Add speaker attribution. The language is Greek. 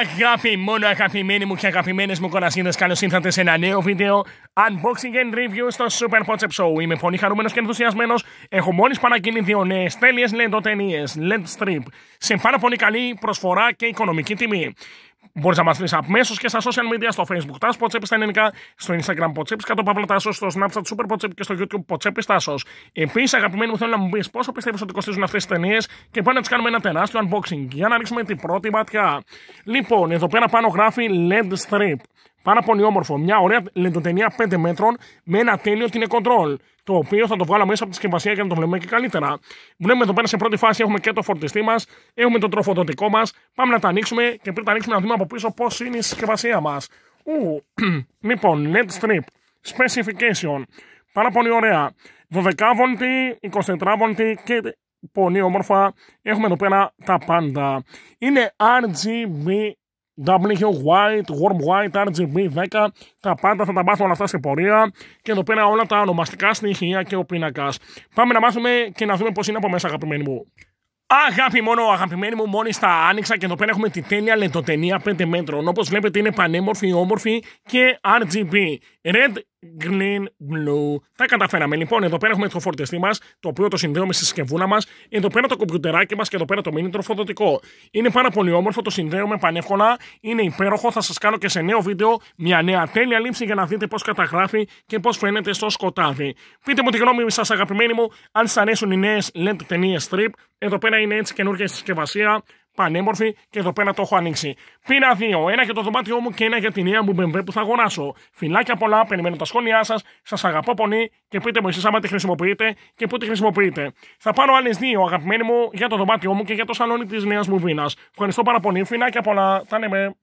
Speaker 1: Αγάπη μόνο αγαπημένοι μου και αγαπημένες μου κονασίδε, καλώς ήρθατε σε ένα νέο βίντεο unboxing and review στο Super Potsep Show. Είμαι πολύ χαρούμενος και ενθουσιασμένος. Έχω μόλις παραγγείλει δύο νέες τέλειες LED LED strip, σε πάρα πολύ καλή προσφορά και οικονομική τιμή. Μπορείς να μας βρεις αμέσως και στα social media, στο Facebook τα Ποτσέπη, στα ελληνικά, στο Instagram Ποτσέπη, το παύλα Τάσος, στο Snapchat Super και στο YouTube Ποτσέπη Επίσης, αγαπημένοι μου, θέλω να μου πεις πόσο πιστεύεις ότι κοστίζουν αυτές τι ταινίες και πάμε να τι κάνουμε ένα τεράστιο unboxing για να ρίξουμε την πρώτη ματιά. Λοιπόν, εδώ πέρα πάνω γράφει LED Strip. Πάρα πολύ όμορφο. Μια ωραία λεντοτενία 5 μέτρων με ένα τέλειο τηλεκοντρόλ. Το οποίο θα το βγάλω μέσα από τη συσκευασία για να το βλέπουμε και καλύτερα. Βλέπουμε εδώ πέρα σε πρώτη φάση έχουμε και το φορτιστή μας, έχουμε το τροφοδοτικό μας. Πάμε να τα ανοίξουμε και πριν τα ανοίξουμε να δούμε από πίσω πώς είναι η συσκευασία μας. Ου, λοιπόν, LED strip, specification. Πάρα πολύ ωραία. 12 βολτή, 24 βολτή και πολύ όμορφα. Έχουμε εδώ πέρα τα πάντα. Είναι RGB W, White, Warm White, RGB 10. Τα πάντα θα τα μάθουμε όλα αυτά σε πορεία. Και εδώ πέρα όλα τα ονομαστικά στοιχεία και ο πίνακας. Πάμε να μάθουμε και να δούμε πώς είναι από μέσα, αγαπημένοι μου. Αγάπη μόνο, αγαπημένοι μου, μόλις τα άνοιξα και εδώ πέρα έχουμε τη τέλεια λεντοτενία 5 μέτρων. Όπως βλέπετε είναι πανέμορφη, όμορφη και RGB. Red Green Blue. Τα καταφέραμε. Λοιπόν, εδώ πέρα έχουμε το φορτιστή μας, το οποίο το συνδέουμε στη συσκευούλα μας. Εδώ πέρα το κομπιουτεράκι μας και εδώ πέρα το μήνυμα τροφοδοτικό. Είναι πάρα πολύ όμορφο, το συνδέουμε πανεύκολα. Είναι υπέροχο. Θα σας κάνω και σε νέο βίντεο μια νέα τέλεια λήψη για να δείτε πώς καταγράφει και πώς φαίνεται στο σκοτάδι. Πείτε μου τη γνώμη σας, αγαπημένοι μου, αν σας αρέσουν οι νέες LED ταινίες strip. Εδώ πέρα είναι έτσι καινούργια συσκευασία πανέμορφη και εδώ πέρα το έχω ανοίξει. Πήρα δύο, ένα για το δωμάτιό μου και ένα για τη νέα μου μπεμπέ που θα αγοράσω. Φιλάκια πολλά, περιμένω τα σχόλιά σας, σας αγαπώ πολύ και πείτε μου εσείς άμα τη χρησιμοποιείτε και πού τη χρησιμοποιείτε. Θα πάρω άλλες δύο, αγαπημένοι μου, για το δωμάτιό μου και για το σαλόνι της νέας μου βίνα. Ευχαριστώ πάρα πολύ, φιλάκια πολλά, τα με